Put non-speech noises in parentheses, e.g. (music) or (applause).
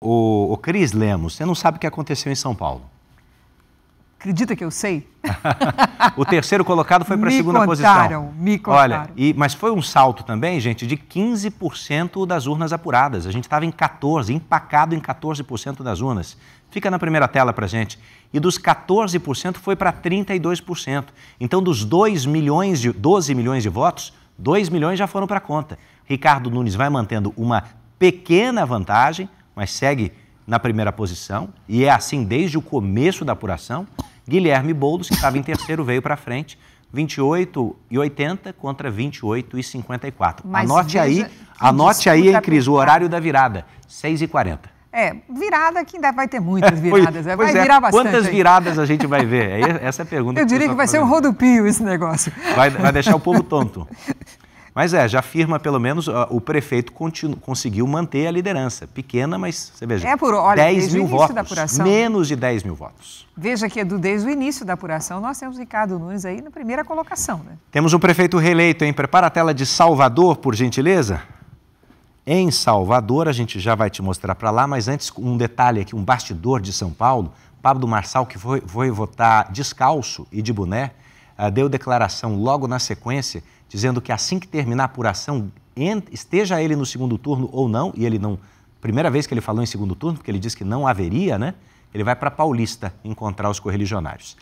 O, o Cris Lemos, você não sabe o que aconteceu em São Paulo. Acredita que eu sei? (laughs) o terceiro colocado foi para a segunda contaram, posição. Me contaram, Olha, e, mas foi um salto também, gente, de 15% das urnas apuradas. A gente estava em 14%, empacado em 14% das urnas. Fica na primeira tela para gente. E dos 14% foi para 32%. Então, dos 2 milhões de, 12 milhões de votos, 2 milhões já foram para a conta. Ricardo Nunes vai mantendo uma pequena vantagem, mas segue na primeira posição, e é assim desde o começo da apuração. Guilherme Boulos, que estava em terceiro, veio para frente, 28,80 contra 28,54. Anote aí, anote aí, hein, Cris, o horário da virada, 6h40. É, virada que ainda vai ter muitas (laughs) viradas. É, pois, vai é. virar bastante. Quantas aí. viradas a gente vai ver? É essa é a pergunta. (laughs) Eu diria que, que vai tá ser um rodopio esse negócio. Vai, vai deixar o povo tonto. (laughs) Mas é, já afirma pelo menos o prefeito continu, conseguiu manter a liderança. Pequena, mas você veja. É por olha, 10 mil votos. Apuração, menos de 10 mil votos. Veja que, do, desde o início da apuração, nós temos Ricardo Nunes aí na primeira colocação. Né? Temos um prefeito reeleito, hein? Prepara a tela de Salvador, por gentileza. Em Salvador, a gente já vai te mostrar para lá, mas antes, um detalhe aqui, um bastidor de São Paulo. Pablo Marçal, que foi, foi votar descalço e de boné, ah, deu declaração logo na sequência, dizendo que assim que terminar a apuração, esteja ele no segundo turno ou não, e ele não. Primeira vez que ele falou em segundo turno, porque ele disse que não haveria, né? Ele vai para Paulista encontrar os correligionários.